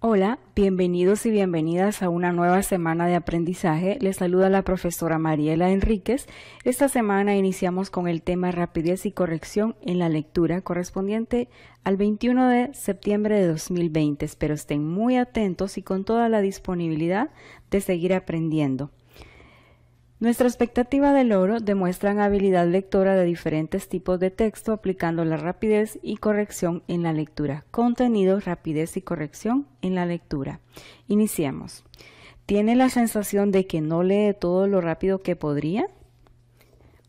Hola, bienvenidos y bienvenidas a una nueva semana de aprendizaje. Les saluda la profesora Mariela Enríquez. Esta semana iniciamos con el tema rapidez y corrección en la lectura correspondiente al 21 de septiembre de 2020. Espero estén muy atentos y con toda la disponibilidad de seguir aprendiendo. Nuestra expectativa de logro demuestran habilidad lectora de diferentes tipos de texto aplicando la rapidez y corrección en la lectura. Contenido, rapidez y corrección en la lectura. Iniciamos. ¿Tiene la sensación de que no lee todo lo rápido que podría?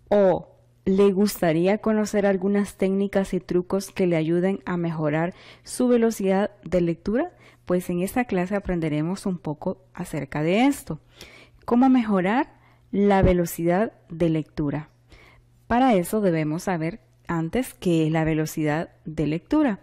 ¿O le gustaría conocer algunas técnicas y trucos que le ayuden a mejorar su velocidad de lectura? Pues en esta clase aprenderemos un poco acerca de esto. ¿Cómo mejorar la velocidad de lectura. Para eso debemos saber antes qué es la velocidad de lectura.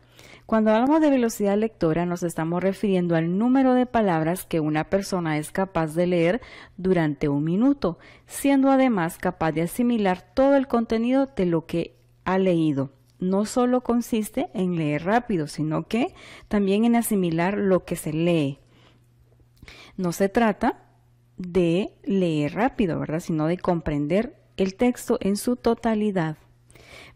Cuando hablamos de velocidad lectora nos estamos refiriendo al número de palabras que una persona es capaz de leer durante un minuto, siendo además capaz de asimilar todo el contenido de lo que ha leído. No solo consiste en leer rápido, sino que también en asimilar lo que se lee. No se trata de leer rápido, ¿verdad? Sino de comprender el texto en su totalidad.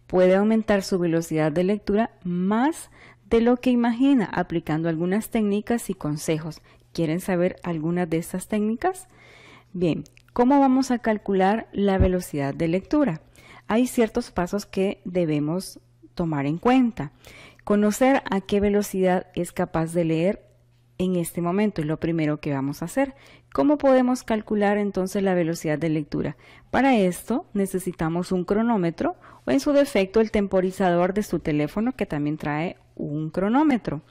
Puede aumentar su velocidad de lectura más de lo que imagina aplicando algunas técnicas y consejos. ¿Quieren saber algunas de estas técnicas? Bien, ¿cómo vamos a calcular la velocidad de lectura? Hay ciertos pasos que debemos tomar en cuenta. Conocer a qué velocidad es capaz de leer en este momento, es lo primero que vamos a hacer. ¿Cómo podemos calcular entonces la velocidad de lectura? Para esto necesitamos un cronómetro o en su defecto el temporizador de su teléfono que también trae un cronómetro.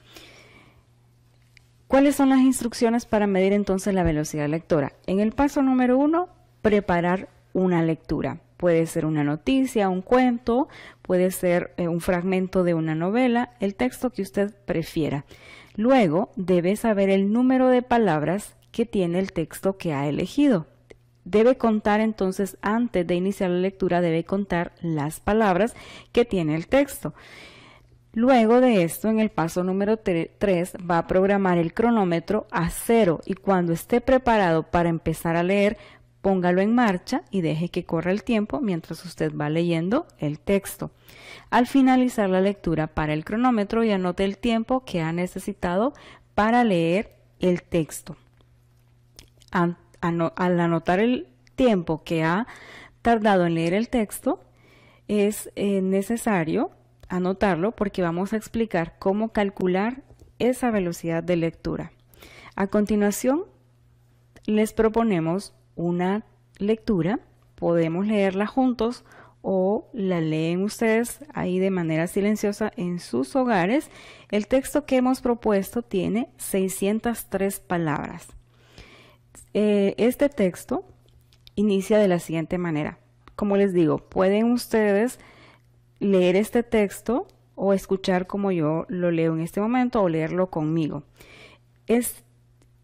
¿Cuáles son las instrucciones para medir entonces la velocidad lectora? En el paso número uno, preparar una lectura. Puede ser una noticia, un cuento, puede ser eh, un fragmento de una novela, el texto que usted prefiera. Luego debe saber el número de palabras que tiene el texto que ha elegido. Debe contar entonces, antes de iniciar la lectura, debe contar las palabras que tiene el texto. Luego de esto, en el paso número 3, va a programar el cronómetro a cero y cuando esté preparado para empezar a leer, póngalo en marcha y deje que corra el tiempo mientras usted va leyendo el texto. Al finalizar la lectura, para el cronómetro y anote el tiempo que ha necesitado para leer el texto. Al anotar el tiempo que ha tardado en leer el texto, es eh, necesario anotarlo porque vamos a explicar cómo calcular esa velocidad de lectura. A continuación, les proponemos una lectura, podemos leerla juntos o la leen ustedes ahí de manera silenciosa en sus hogares. El texto que hemos propuesto tiene 603 palabras. Eh, este texto inicia de la siguiente manera. Como les digo, pueden ustedes leer este texto o escuchar como yo lo leo en este momento o leerlo conmigo. Es,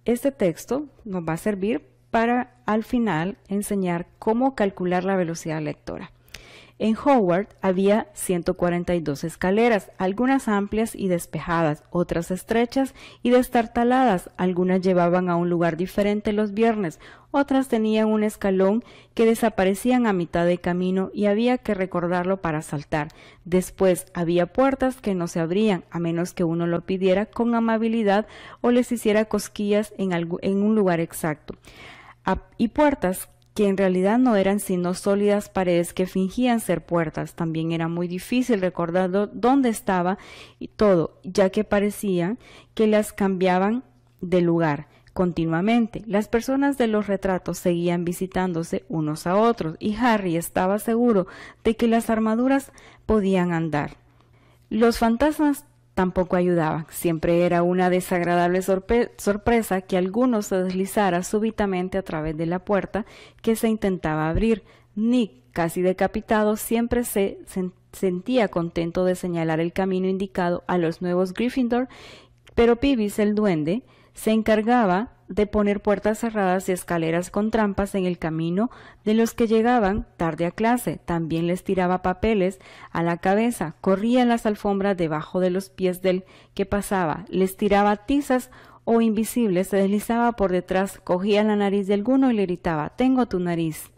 este texto nos va a servir para al final enseñar cómo calcular la velocidad lectora. En Howard había 142 escaleras, algunas amplias y despejadas, otras estrechas y destartaladas, algunas llevaban a un lugar diferente los viernes, otras tenían un escalón que desaparecían a mitad de camino y había que recordarlo para saltar. Después había puertas que no se abrían, a menos que uno lo pidiera con amabilidad o les hiciera cosquillas en, en un lugar exacto y puertas que en realidad no eran sino sólidas paredes que fingían ser puertas. También era muy difícil recordar dónde estaba y todo, ya que parecía que las cambiaban de lugar continuamente. Las personas de los retratos seguían visitándose unos a otros y Harry estaba seguro de que las armaduras podían andar. Los fantasmas tampoco ayudaba. Siempre era una desagradable sorpresa que alguno se deslizara súbitamente a través de la puerta que se intentaba abrir. Nick, casi decapitado, siempre se sentía contento de señalar el camino indicado a los nuevos Gryffindor, pero Pibis, el duende, se encargaba de poner puertas cerradas y escaleras con trampas en el camino de los que llegaban tarde a clase. También les tiraba papeles a la cabeza, corría las alfombras debajo de los pies del que pasaba, les tiraba tizas o invisibles, se deslizaba por detrás, cogía la nariz de alguno y le gritaba, tengo tu nariz.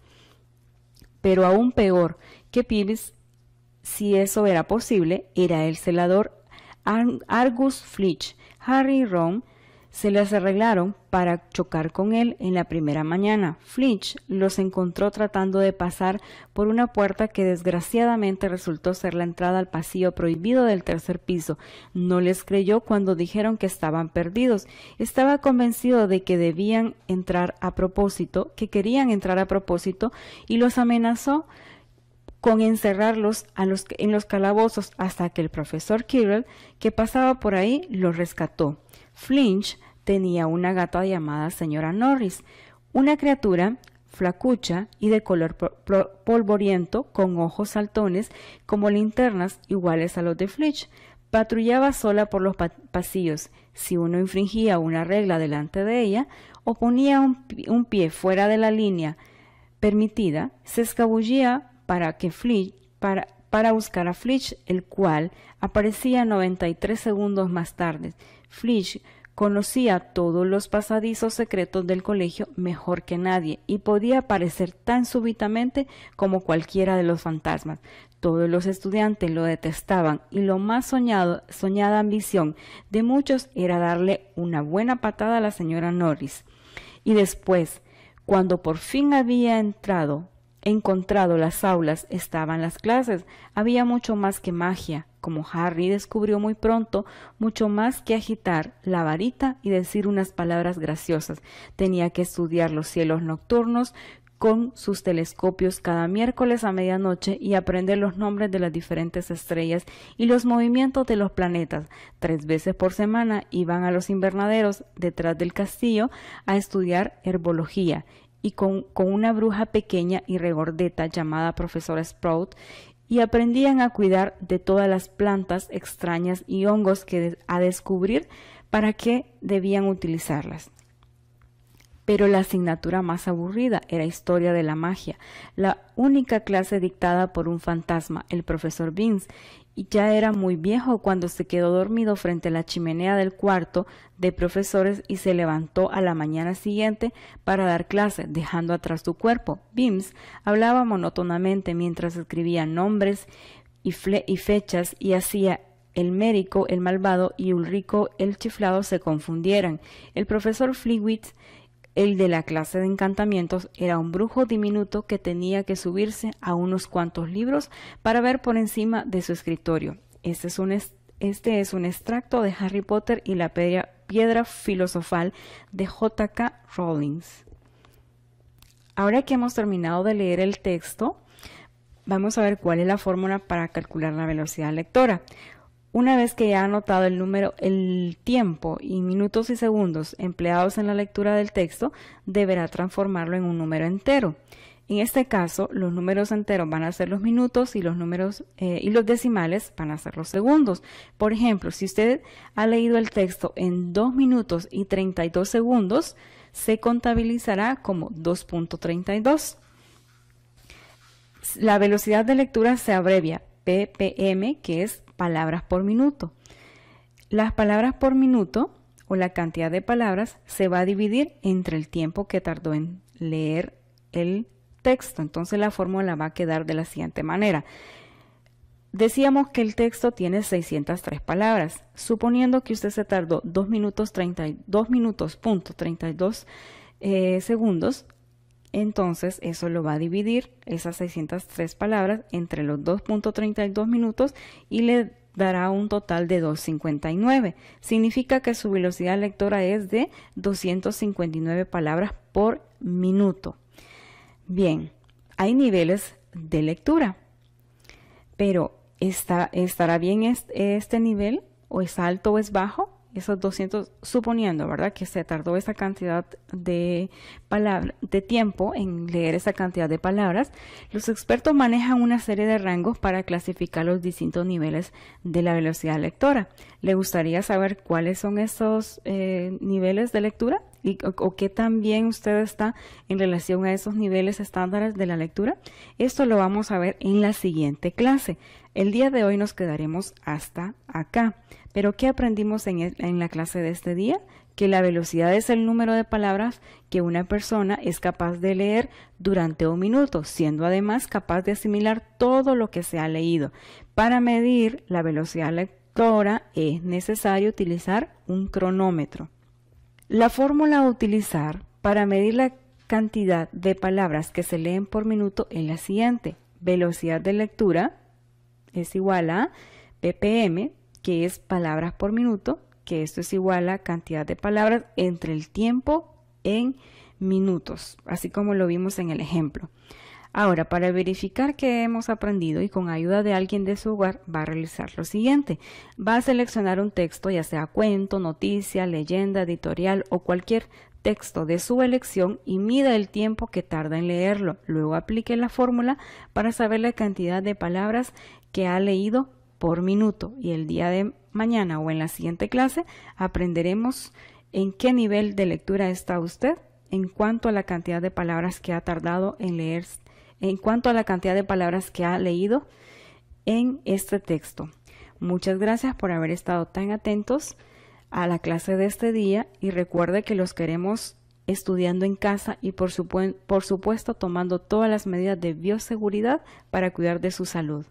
Pero aún peor que Pibis, si eso era posible, era el celador Argus Flitch, Harry Ron se les arreglaron para chocar con él en la primera mañana. Flinch los encontró tratando de pasar por una puerta que desgraciadamente resultó ser la entrada al pasillo prohibido del tercer piso. No les creyó cuando dijeron que estaban perdidos. Estaba convencido de que debían entrar a propósito, que querían entrar a propósito, y los amenazó con encerrarlos a los, en los calabozos hasta que el profesor Kirill, que pasaba por ahí, los rescató. Flinch tenía una gata llamada señora Norris, una criatura flacucha y de color polvoriento con ojos saltones como linternas iguales a los de Flinch. Patrullaba sola por los pasillos. Si uno infringía una regla delante de ella o ponía un, pie fuera de la línea permitida, se escabullía para que Flinch para, para buscar a Flitch, el cual aparecía 93 segundos más tarde. Flitch conocía todos los pasadizos secretos del colegio mejor que nadie y podía aparecer tan súbitamente como cualquiera de los fantasmas. Todos los estudiantes lo detestaban y lo más soñada ambición de muchos era darle una buena patada a la señora Norris. Y después, cuando por fin había entrado encontrado las aulas estaban las clases. Había mucho más que magia. Como Harry descubrió muy pronto, mucho más que agitar la varita y decir unas palabras graciosas. Tenía que estudiar los cielos nocturnos con sus telescopios cada miércoles a medianoche y aprender los nombres de las diferentes estrellas y los movimientos de los planetas. Tres veces por semana iban a los invernaderos detrás del castillo a estudiar herbología y con, una bruja pequeña y regordeta llamada profesora Sprout y aprendían a cuidar de todas las plantas extrañas y hongos que a descubrir para qué debían utilizarlas. Pero la asignatura más aburrida era historia de la magia, la única clase dictada por un fantasma, el profesor Vince, ya era muy viejo cuando se quedó dormido frente a la chimenea del cuarto de profesores y se levantó a la mañana siguiente para dar clase, dejando atrás su cuerpo. Bims hablaba monótonamente mientras escribía nombres y, y fechas y hacía el médico, el malvado y Ulrico, el chiflado se confundieran. El profesor el de la clase de encantamientos era un brujo diminuto que tenía que subirse a unos cuantos libros para ver por encima de su escritorio. Este es un, este es un extracto de Harry Potter y la piedra, piedra filosofal de J.K. Rowling. Ahora que hemos terminado de leer el texto, vamos a ver cuál es la fórmula para calcular la velocidad lectora. Una vez que ya ha anotado el número, el tiempo y minutos y segundos empleados en la lectura del texto, deberá transformarlo en un número entero. En este caso, los números enteros van a ser los minutos y los números eh, y los decimales van a ser los segundos. Por ejemplo, si usted ha leído el texto en 2 minutos y 32 segundos, se contabilizará como 2.32. La velocidad de lectura se abrevia ppm, que es palabras por minuto. Las palabras por minuto o la cantidad de palabras se va a dividir entre el tiempo que tardó en leer el texto. Entonces la fórmula va a quedar de la siguiente manera. Decíamos que el texto tiene 603 palabras. Suponiendo que usted se tardó 2 minutos 32 minutos punto 32 eh, segundos, entonces eso lo va a dividir, esas 603 palabras, entre los 2.32 minutos y le dará un total de 259. Significa que su velocidad lectora es de 259 palabras por minuto. Bien, hay niveles de lectura, pero ¿está, ¿estará bien este nivel? ¿O es alto o es bajo? esos 200, suponiendo, ¿verdad? Que se tardó esa cantidad de de tiempo en leer esa cantidad de palabras, los expertos manejan una serie de rangos para clasificar los distintos niveles de la velocidad lectora. ¿Le gustaría saber cuáles son esos eh, niveles de lectura? o, qué tan bien usted está en relación a esos niveles estándares de la lectura. Esto lo vamos a ver en la siguiente clase. El día de hoy nos quedaremos hasta acá. Pero ¿qué aprendimos en la clase de este día? que la velocidad es el número de palabras que una persona es capaz de leer durante un minuto, siendo además capaz de asimilar todo lo que se ha leído. Para medir la velocidad lectora es necesario utilizar un cronómetro. La fórmula a utilizar para medir la cantidad de palabras que se leen por minuto es la siguiente. Velocidad de lectura es igual a ppm, que es palabras por minuto, que esto es igual a cantidad de palabras entre el tiempo en minutos, así como lo vimos en el ejemplo. Ahora, para verificar que hemos aprendido y con ayuda de alguien de su hogar, va a realizar lo siguiente. Va a seleccionar un texto, ya sea cuento, noticia, leyenda, editorial o cualquier texto de su elección y mida el tiempo que tarda en leerlo. Luego aplique la fórmula para saber la cantidad de palabras que ha leído por minuto y el día de mañana o en la siguiente clase aprenderemos en qué nivel de lectura está usted en cuanto a la cantidad de palabras que ha tardado en leer en cuanto a la cantidad de palabras que ha leído en este texto. Muchas gracias por haber estado tan atentos a la clase de este día y recuerde que los queremos estudiando en casa y por, supuesto tomando todas las medidas de bioseguridad para cuidar de su salud.